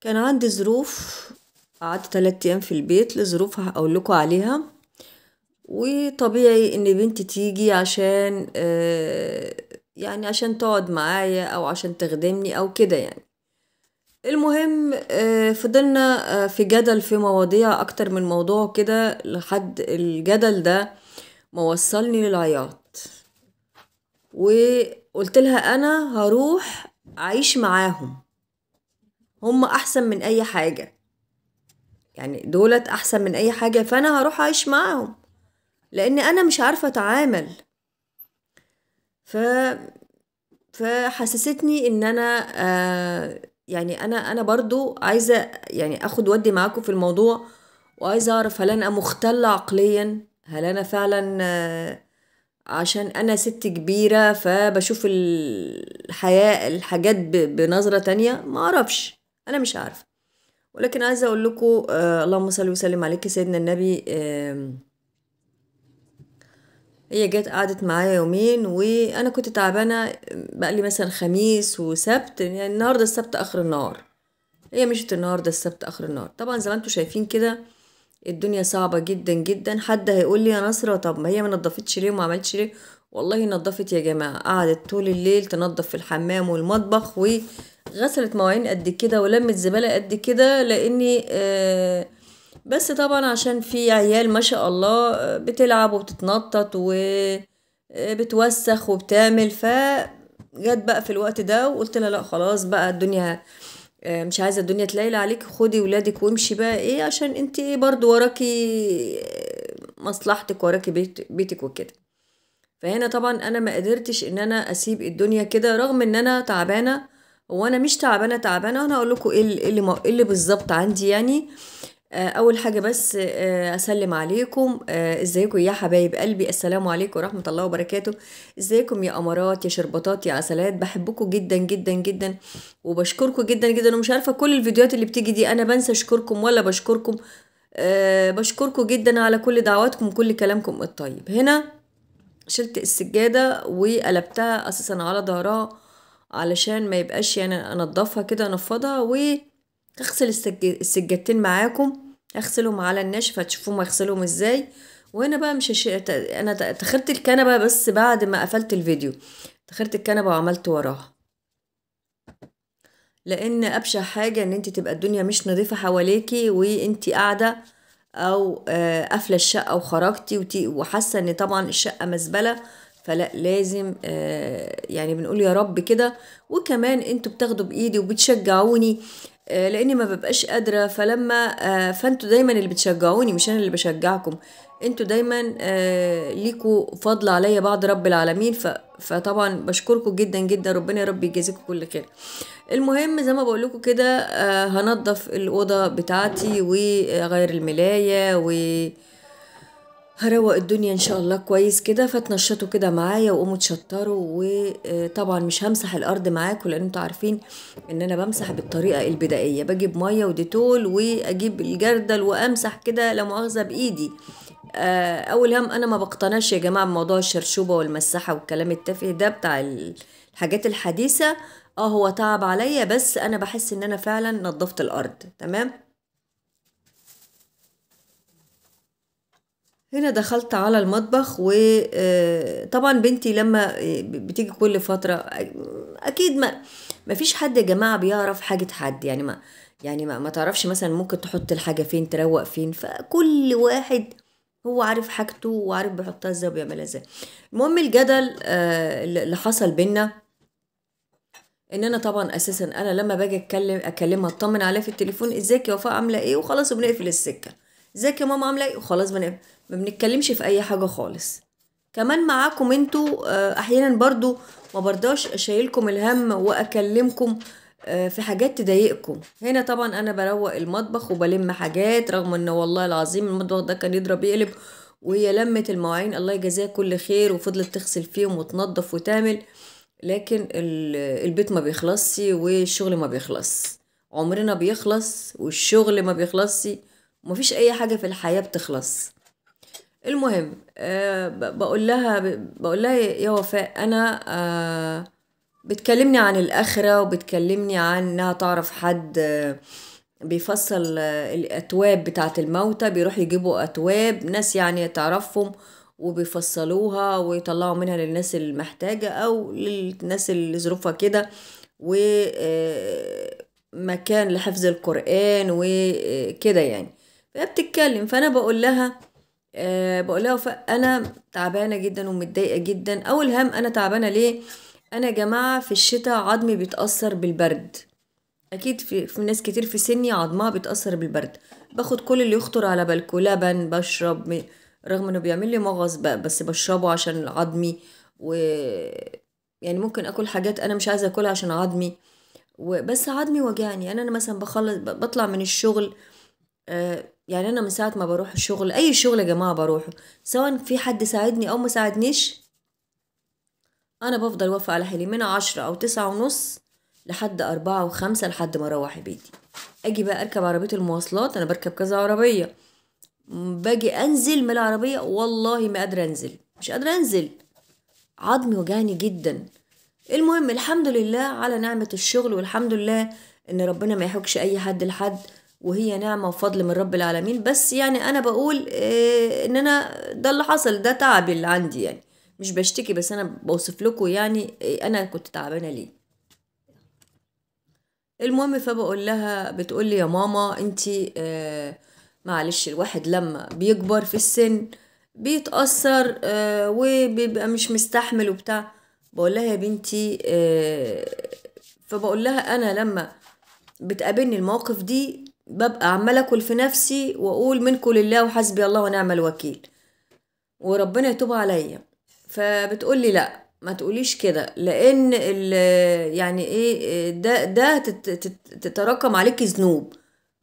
كان عندي ظروف قعدت ثلاثة أيام في البيت لظروف هقولكوا عليها وطبيعي إن بنتي تيجي عشان آه، يعني عشان تقعد معايا أو عشان تخدمني أو كده يعني المهم آه، فضلنا آه، في جدل في مواضيع أكتر من موضوع كده لحد الجدل ده موصلني للعياط وقلت لها أنا هروح أعيش معاهم هم احسن من اي حاجه يعني دولت احسن من اي حاجه فانا هروح اعيش معاهم لان انا مش عارفه اتعامل ف فحسستني ان انا آه يعني انا انا برضو عايزه يعني اخد ودي معاكم في الموضوع وعايزه اعرف هل انا مختله عقليا هل انا فعلا آه، عشان انا ست كبيره فبشوف الحياه الحاجات بنظره تانية ما اعرفش انا مش عارفه ولكن عايزه اقول لكم آه اللهم صل وسلم عليك سيدنا النبي آه هي جت قعدت معايا يومين وانا كنت تعبانه بقالي مثلا خميس وسبت يعني النهارده السبت اخر النهار هي مشيت النهارده السبت اخر النهار طبعا زي ما انتم شايفين كده الدنيا صعبة جدا جدا حد هيقول لي يا نصرة طب ما هي ما نظفتش ليه وما عملتش ليه والله نضفت يا جماعة قعدت طول الليل تنضف في الحمام والمطبخ و غسلت مواعين قد كده ولمت زبالة قد كده لاني آه، بس طبعا عشان في عيال ما شاء الله آه، بتلعب وبتتنطط وبتوسخ آه، وبتعمل ف جت بقى في الوقت ده وقلت لها لا خلاص بقى الدنيا مش عايزه الدنيا تليل عليك خدي ولادك وامشي بقى ايه عشان انت ايه برضو وراكي مصلحتك وراكي بيت بيتك وكده فهنا طبعا انا ما قدرتش ان انا اسيب الدنيا كده رغم ان انا تعبانه وانا مش تعبانه تعبانه انا اقول لكم ايه, إيه اللي ايه اللي بالظبط عندي يعني آه، اول حاجه بس آه، اسلم عليكم آه، ازيكم يا حبايب قلبي السلام عليكم ورحمه الله وبركاته ازيكم يا امارات يا شربطات يا عسلات بحبكم جدا جدا جدا وبشكركم جدا جدا ومش عارفه كل الفيديوهات اللي بتيجي دي انا بنسى اشكركم ولا بشكركم أه بشكركم جدا على كل دعواتكم وكل كلامكم الطيب هنا شلت السجاده وقلبتها اساسا على ظهرها علشان ما يبقاش يعني انضفها كده انفضها واغسل السجادتين معاكم اغسلهم على الناشف هتشوفوهم اغسلهم ازاي وهنا بقى مش هش... انا تاخرت الكنبه بس بعد ما قفلت الفيديو تاخرت الكنبه وعملت وراها لان ابشع حاجه ان انت تبقى الدنيا مش نظيفه حواليكي وانت قاعده او آه، قافله الشقه وخرجتي وحاسه ان طبعا الشقه مزبله فلا لازم آه، يعني بنقول يا رب كده وكمان انتوا بتاخدوا بايدي وبتشجعوني آه، لاني ما ببقاش قادره فلما آه، فانتوا دايما اللي بتشجعوني مش انا اللي بشجعكم انتوا دايما ليكوا فضل عليا بعد رب العالمين فطبعا بشكركم جدا جدا ربنا يا رب يجازيكم كل خير المهم زي ما بقول لكم كده هنضف الاوضه بتاعتي وغير الملايه و هروق الدنيا ان شاء الله كويس كده فتنشطوا كده معايا وقوموا تشطروا وطبعا مش همسح الارض معاكم لان انتوا عارفين ان انا بمسح بالطريقه البدائيه بجيب ميه وديتول واجيب الجردل وامسح كده لا مؤاخذه بايدي آه، اول هم انا ما بقتناش يا جماعه بموضوع الشرشوبه والمساحه والكلام التافه ده بتاع الحاجات الحديثه اه هو تعب عليا بس انا بحس ان انا فعلا نظفت الارض تمام هنا دخلت على المطبخ وطبعا آه، بنتي لما آه، بتيجي كل فترة أكيد ما ما فيش حد يا جماعة بيعرف حاجة حد يعني ما يعني ما, ما تعرفش مثلا ممكن تحط الحاجة فين تروق فين فكل واحد هو عارف حاجته وعارف بيحطها ازاي وبيعملها ازاي المهم الجدل آه، اللي حصل بينا ان انا طبعا اساسا انا لما باجي اتكلم اكلمها اطمن عليها في التليفون ازيك يا وفاء عامله ايه وخلاص وبنقفل السكه ازيك يا ماما عامله ايه وخلاص ما بنتكلمش في اي حاجه خالص كمان معاكم انتوا آه، احيانا برضو ما برضاش اشيلكم الهم واكلمكم آه، في حاجات تضايقكم هنا طبعا انا بروق المطبخ وبلم حاجات رغم ان والله العظيم المطبخ ده كان يضرب يقلب وهي لمت المواعين الله يجازيها كل خير وفضلت تغسل فيهم وتنظف وتعمل لكن البيت ما بيخلصش والشغل ما بيخلص عمرنا بيخلص والشغل ما بيخلصش ومفيش اي حاجه في الحياه بتخلص المهم آه، بقول لها بقول لها يا وفاء انا آه، بتكلمني عن الاخره وبتكلمني عن انها تعرف حد آه، بيفصل الأتواب بتاعة الموتى بيروح يجيبوا أتواب ناس يعني تعرفهم وبيفصلوها ويطلعوا منها للناس المحتاجة أو للناس اللي ظروفها كده ومكان لحفظ القرآن وكده يعني فهي بتتكلم فانا بقول لها أه بقول لها انا تعبانه جدا ومتضايقه جدا اول هم انا تعبانه ليه انا يا جماعه في الشتاء عظمي بيتاثر بالبرد اكيد في, في ناس كتير في سني عظمها بيتاثر بالبرد باخد كل اللي يخطر على بالكو لبن بشرب رغم انه بيعمل لي مغص بس بشربه عشان عظمي و يعني ممكن اكل حاجات انا مش عايزه اكلها عشان عظمي وبس عظمي وجعني يعني انا مثلا بخلص بطلع من الشغل آه يعني انا من ساعه ما بروح الشغل اي شغل يا جماعه بروحه سواء في حد ساعدني او ما ساعدنيش انا بفضل واقفه على حالي من عشرة او تسعة ونص لحد أربعة وخمسة لحد ما أروح بيتي أجي بقى أركب عربية المواصلات أنا بركب كذا عربية باجي أنزل من العربية والله ما قادرة أنزل مش قادرة أنزل عظمي وجعني جدا المهم الحمد لله على نعمة الشغل والحمد لله إن ربنا ما يحكش أي حد لحد وهي نعمة وفضل من رب العالمين بس يعني أنا بقول آه، إن أنا ده اللي حصل ده تعبي اللي عندي يعني مش بشتكي بس أنا بوصف لكم يعني آه، أنا كنت تعبانة ليه المهم فبقول لها بتقول لي يا ماما أنت آه، معلش الواحد لما بيكبر في السن بيتأثر وبيبقى مش مستحمل وبتاع بقول لها يا بنتي فبقول لها أنا لما بتقابلني المواقف دي ببقى عمال اكل في نفسي واقول منكم لله وحسبي الله ونعم الوكيل وربنا يتوب عليا فبتقول لي لا ما تقوليش كده لان يعني ايه ده ده تتراكم عليكي ذنوب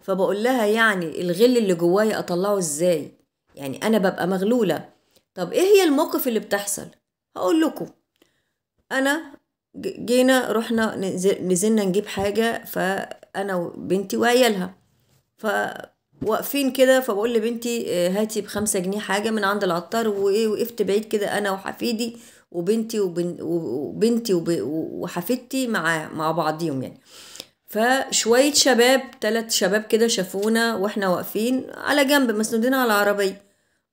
فبقول لها يعني الغل اللي جوايا اطلعه ازاي يعني انا ببقى مغلوله طب ايه هي الموقف اللي بتحصل هقول لكم انا جينا رحنا نزلنا نجيب حاجه فانا وبنتي وعيالها فواقفين كده فبقول لبنتي آه، هاتي بخمسة جنيه حاجة من عند العطار وإيه وقفت بعيد كده أنا وحفيدي وبنتي وبنتي وحفيدتي مع مع بعضيهم يعني فشوية شباب تلات شباب كده شافونا واحنا واقفين على جنب مسنودين على العربية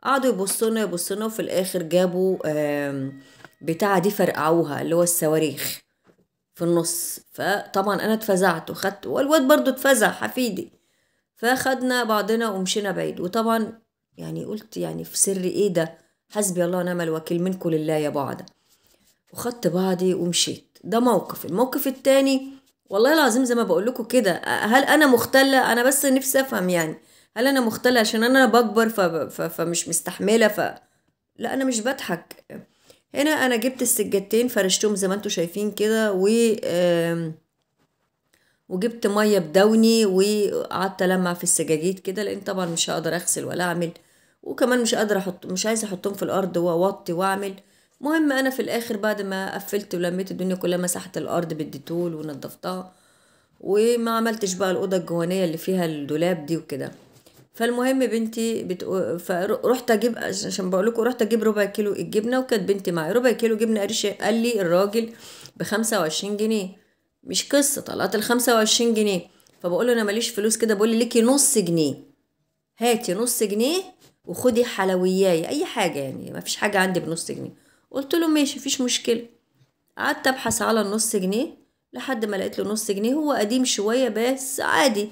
قعدوا يبصونا يبصونا وفي الآخر جابوا بتاعة دي فرقعوها اللي هو الصواريخ في النص فطبعا أنا اتفزعت وخدت والواد برضو اتفزع حفيدي فاخدنا بعضنا ومشينا بعيد وطبعا يعني قلت يعني في سر ايه ده حسبي الله ونعم الوكيل منكم لله يا بعض وخدت بعضي ومشيت ده موقف الموقف التاني والله العظيم زي ما بقول لكم كده هل انا مختله انا بس نفسي افهم يعني هل انا مختله عشان انا بكبر فمش مستحمله ف لا انا مش بضحك هنا انا جبت السجادتين فرشتهم زي ما انتم شايفين كده و آم... وجبت ميه بدوني وقعدت المع في السجاجيد كده لان طبعا مش هقدر اغسل ولا اعمل وكمان مش قادره احط مش عايزه احطهم في الارض واوطي واعمل مهم انا في الاخر بعد ما قفلت ولميت الدنيا كلها مسحت الارض بالديتول ونضفتها وما عملتش بقى الاوضه الجوانيه اللي فيها الدولاب دي وكده فالمهم بنتي بتقو... فرحت اجيب عشان بقول لكم رحت اجيب ربع كيلو الجبنه وكانت بنتي معايا ربع كيلو جبنه قريش قال لي الراجل ب 25 جنيه مش قصه طلعت ال 25 جنيه فبقول له انا ماليش فلوس كده بقول لي ليكي نص جنيه هاتي نص جنيه وخدي حلوياي اي حاجه يعني ما فيش حاجه عندي بنص جنيه قلت له ماشي مفيش مشكله قعدت ابحث على النص جنيه لحد ما لقيت له نص جنيه هو قديم شويه بس عادي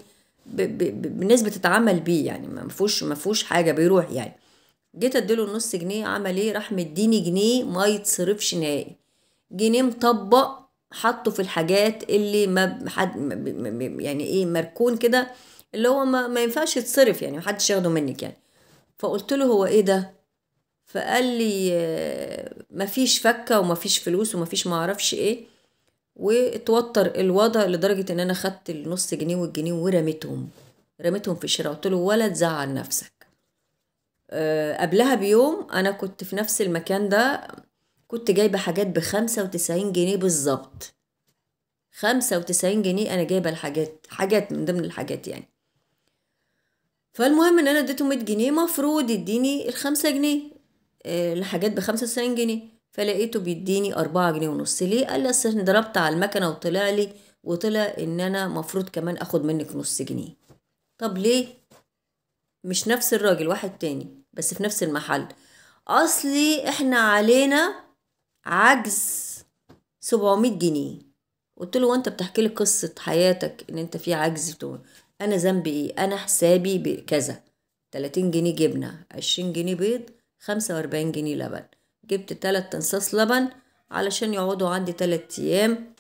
بالنسبه بتتعامل بيه يعني ما فيهوش ما فيهوش حاجه بيروح يعني جيت اديله النص جنيه عمل ايه راح مديني جنيه ما يتصرفش نهائي جنيه مطبق حطه في الحاجات اللي ما حد يعني ايه مركون كده اللي هو ما, ما ينفعش يتصرف يعني محدش ياخده منك يعني فقلت له هو ايه ده فقال لي آه، مفيش فكه ومفيش فلوس ومفيش معرفش ايه واتوتر الوضع لدرجه ان انا خدت النص جنيه والجنيه ورميتهم رميتهم في الشارع قلت له ولا تزعل نفسك آه، قبلها بيوم انا كنت في نفس المكان ده كنت جايبة حاجات بخمسة وتسعين جنيه بالظبط خمسة وتسعين جنيه أنا جايبة الحاجات حاجات من ضمن الحاجات يعني فالمهم إن أنا اديته مية جنيه مفروض يديني الخمسة جنيه آه، الحاجات بخمسة وتسعين جنيه فلقيته بيديني أربعة جنيه ونص ليه قال لي أصل ضربت على المكنة وطلع لي وطلع إن أنا مفروض كمان أخد منك نص جنيه طب ليه مش نفس الراجل واحد تاني بس في نفس المحل أصلي إحنا علينا عجز 700 جنيه قلت له وانت بتحكي لي قصه حياتك ان انت في عجز انا ذنبي ايه انا حسابي بكذا 30 جنيه جبنه 20 جنيه بيض 45 جنيه لبن جبت 3 تنصاص لبن علشان يقعدوا عندي 3 ايام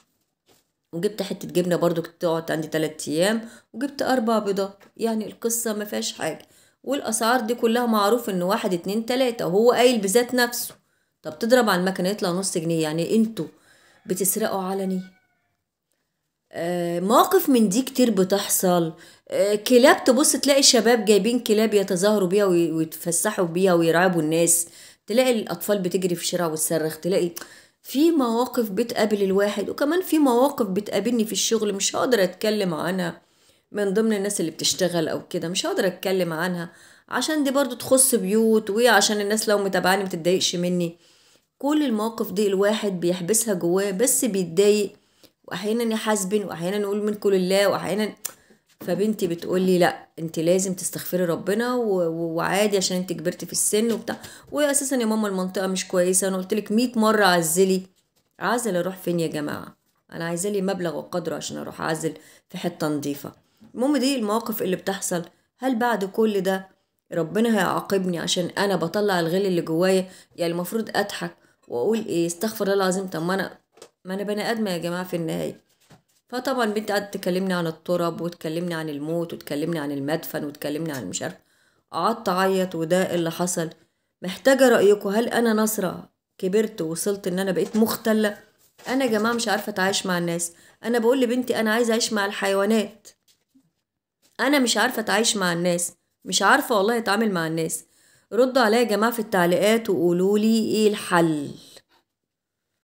وجبت حتة جبنة برضو تقعد عندي تلات أيام وجبت أربع بيضات يعني القصة ما فيهاش حاجة والأسعار دي كلها معروف إن واحد اتنين تلاتة وهو قايل بذات نفسه طب تضرب على المكنة يطلع نص جنيه يعني انتوا بتسرقوا علني آه، مواقف من دي كتير بتحصل آه، كلاب تبص تلاقي شباب جايبين كلاب يتظاهروا بيها ويتفسحوا بيها ويرعبوا الناس تلاقي الأطفال بتجري في الشارع وتصرخ تلاقي في مواقف بتقابل الواحد وكمان في مواقف بتقابلني في الشغل مش هقدر أتكلم عنها من ضمن الناس اللي بتشتغل او كده مش هقدر اتكلم عنها عشان دي برضو تخص بيوت وعشان الناس لو متابعاني متضايقش مني كل المواقف دي الواحد بيحبسها جواه بس بيتضايق واحيانا يحاسبن واحيانا يقول من كل الله واحيانا فبنتي بتقولي لا انت لازم تستغفري ربنا وعادي عشان انت كبرتي في السن وبتاع واساسا يا ماما المنطقه مش كويسه انا قلت لك 100 مره عزلي عازل اروح فين يا جماعه انا عايزه لي مبلغ وقدره عشان اروح اعزل في حته نظيفه المهم دي المواقف اللي بتحصل هل بعد كل ده ربنا هيعاقبني عشان انا بطلع الغل اللي جوايا يعني المفروض اضحك واقول ايه استغفر الله العظيم طب ما انا ما انا بني ادم يا جماعه في النهايه فطبعا بنت قعدت تكلمني عن التراب وتكلمني عن الموت وتكلمني عن المدفن وتكلمني عن مش عارف قعدت اعيط وده إيه اللي حصل محتاجه رايكم هل انا نصره كبرت ووصلت ان انا بقيت مختله انا يا جماعه مش عارفه اتعايش مع الناس انا بقول لبنتي انا عايزه اعيش مع الحيوانات أنا مش عارفة أتعايش مع الناس مش عارفة والله أتعامل مع الناس ردوا عليا يا جماعة في التعليقات وقولولي إيه الحل